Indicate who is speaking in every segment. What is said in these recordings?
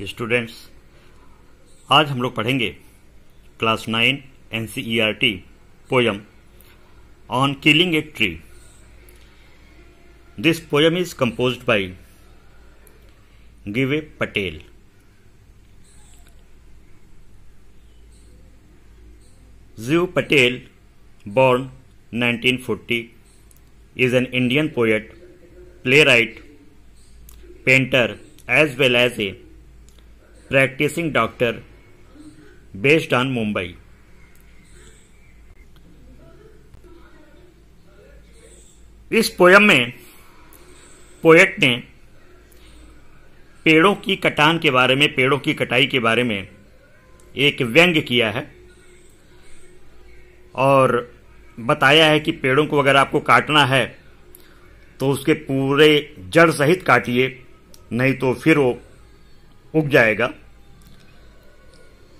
Speaker 1: Students आज हम लोग पढ़ेंगे class nine N C E R T poem on killing a tree this poem is compose by Gieve Patel Gieve Patel born 1940 an Indian poet playwright painter as well as a practising doctor based on Mumbai इस poem में poet ने पेड़ों की कटान के बारे में पेड़ों की कटाई के बारे में एक व्यंग किया है और बताया है कि पेड़ों को अगर आपको काटना है तो उसके पूरे जड़ सहित काटिए नहीं तो फिर वो उग जाएगा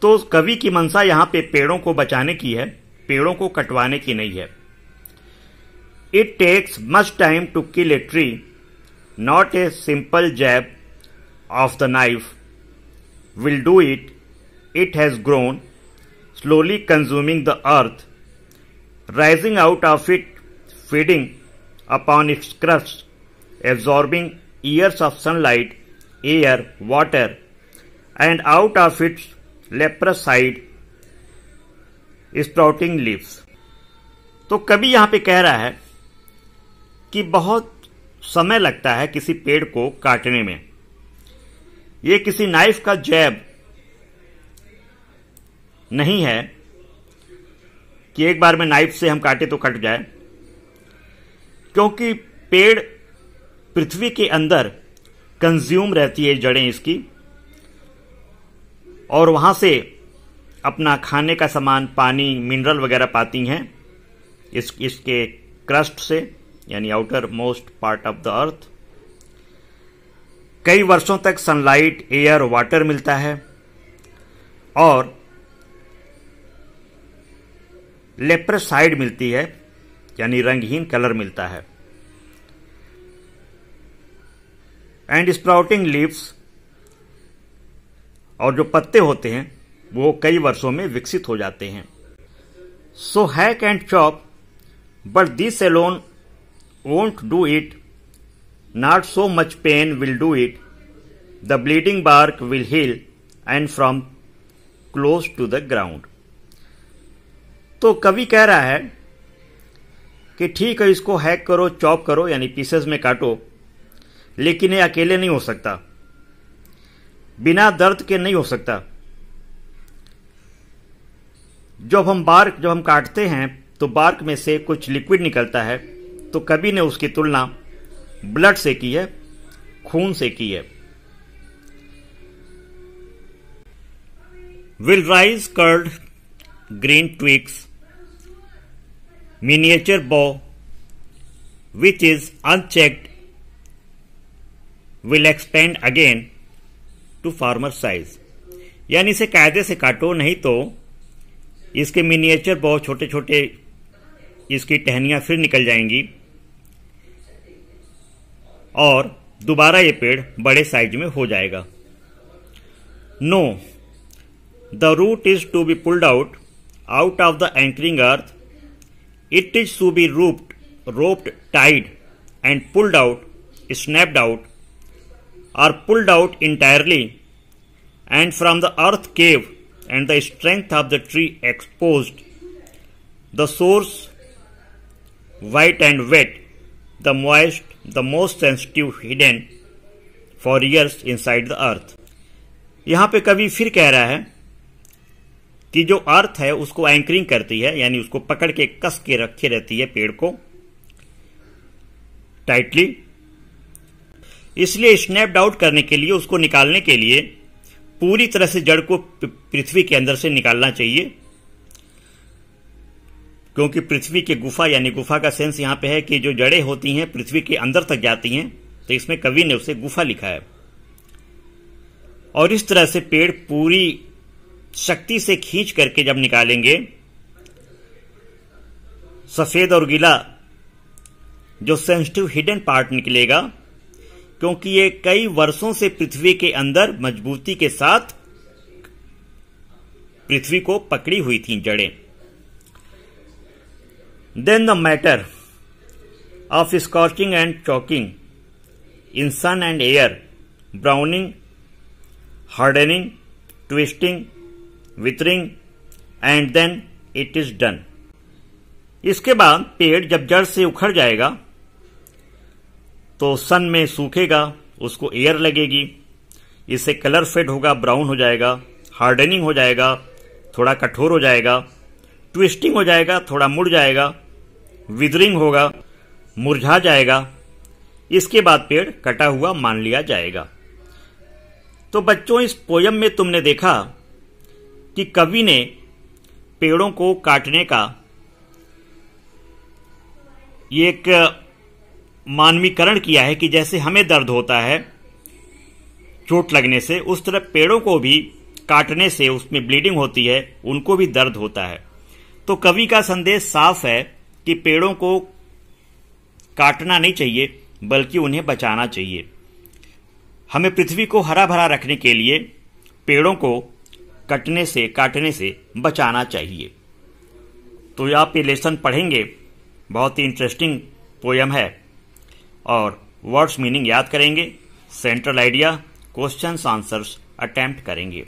Speaker 1: तो कवि की मंशा यहां पे पेड़ों को बचाने की है पेड़ों को कटवाने की नहीं है it takes much time to kill a tree not a simple jab of the knife will do it it has grown slowly consuming the earth rising out of it feeding upon its crust absorbing years of sunlight air water and out of its leprous side sprouting leaves. तो कभी यहां पे कह रहा है कि बहुत समय लगता है किसी पेड़ को काटने में यह किसी नाइफ का जैब नहीं है कि एक बार में नाइफ से हम काटे तो कट जाए क्योंकि पेड़ पृथ्वी के अंदर कंज्यूम रहती है जड़ें इसकी और वहाँ से अपना खाने का सामान पानी मिनरल वगैरह पाती हैं इस इसके क्रस्ट से यानी outermost part of the earth कई वर्षों तक सनलाइट एयर वाटर मिलता है और साइड मिलती है यानी रंगहीन कलर मिलता है एंड स्प्राउटिंग लीव्स और जो पत्ते होते हैं वो कई वर्षों में विकसित हो जाते हैं so hack and chop but this alone won't do it not so much pain will do it the bleeding bark will heal and from close to the ground तो कवि कह रहा है कि ठीक है इसको हैक करो चॉप करो यानी पीसेस में काटो लेकिन ये अकेले नहीं हो सकता बिना दर्द के नहीं हो सकता जब हम बार्क जब हम काटते हैं तो बार्क में से कुछ लिक्विड निकलता है तो कभी ने उसकी तुलना ब्लड से की है खून से की है will rise curled green twigs miniature bough which is unchecked will expand again to former size यानी इसे कायदे से काटो नहीं तो इसके मिनिएचर बहुत छोटे छोटे इसकी टहनियां फिर निकल जाएंगी और दोबारा ये पेड़ बड़े साइज में हो जाएगा no the root is to be pulled out out of the anchoring earth it is to be roped roped tied and pulled out snapped out are pulled out entirely and from the earth cave and the strength of the tree exposed. The source, white and wet, the moist, the most sensitive hidden for years inside the earth. यहाँ पे कवि फिर कह रहा है कि जो अर्थ है उसको एंकरिंग करती है यानी उसको पकड़ के कस के रखे रहती है पेड़ को टाइटली इसलिए स्नैप्ड आउट करने के लिए उसको निकालने के लिए पूरी तरह से जड़ को पृथ्वी के अंदर से निकालना चाहिए क्योंकि पृथ्वी के गुफा यानी गुफा का सेंस यहां पे है कि जो जड़ें होती हैं पृथ्वी के अंदर तक जाती हैं तो इसमें कवि ने उसे गुफा लिखा है और इस तरह से पेड़ पूरी शक्ति से खींच करके जब निकालेंगे सफेद और गीला जो सेंसिटिव हिडन पार्ट निकलेगा क्योंकि ये कई वर्षों से पृथ्वी के अंदर मजबूती के साथ पृथ्वी को पकड़ी हुई थी जड़ें then the matter of scorching and choking in sun and air browning hardening twisting withering and then it is done इसके बाद पेड़ जब जड़ से उखड़ जाएगा तो सन में सूखेगा उसको एयर लगेगी इससे कलर फेड होगा ब्राउन हो जाएगा हार्डनिंग हो जाएगा थोड़ा कठोर हो जाएगा ट्विस्टिंग हो जाएगा थोड़ा मुड़ जाएगा विदरिंग होगा मुरझा जाएगा इसके बाद पेड़ कटा हुआ मान लिया जाएगा तो बच्चों इस पोयम में तुमने देखा कि कवि ने पेड़ों को काटने का ये एक मानवीकरण किया है कि जैसे हमें दर्द होता है चोट लगने से उस तरह पेड़ों को भी काटने से उसमें ब्लीडिंग होती है उनको भी दर्द होता है तो कवि का संदेश साफ है कि पेड़ों को काटना नहीं चाहिए बल्कि उन्हें बचाना चाहिए हमें पृथ्वी को हरा भरा रखने के लिए पेड़ों को कटने से काटने से बचाना चाहिए तो आप ये लेसन पढ़ेंगे बहुत ही इंटरेस्टिंग पोयम है और वर्ड्स मीनिंग याद करेंगे central idea question answers attempt करेंगे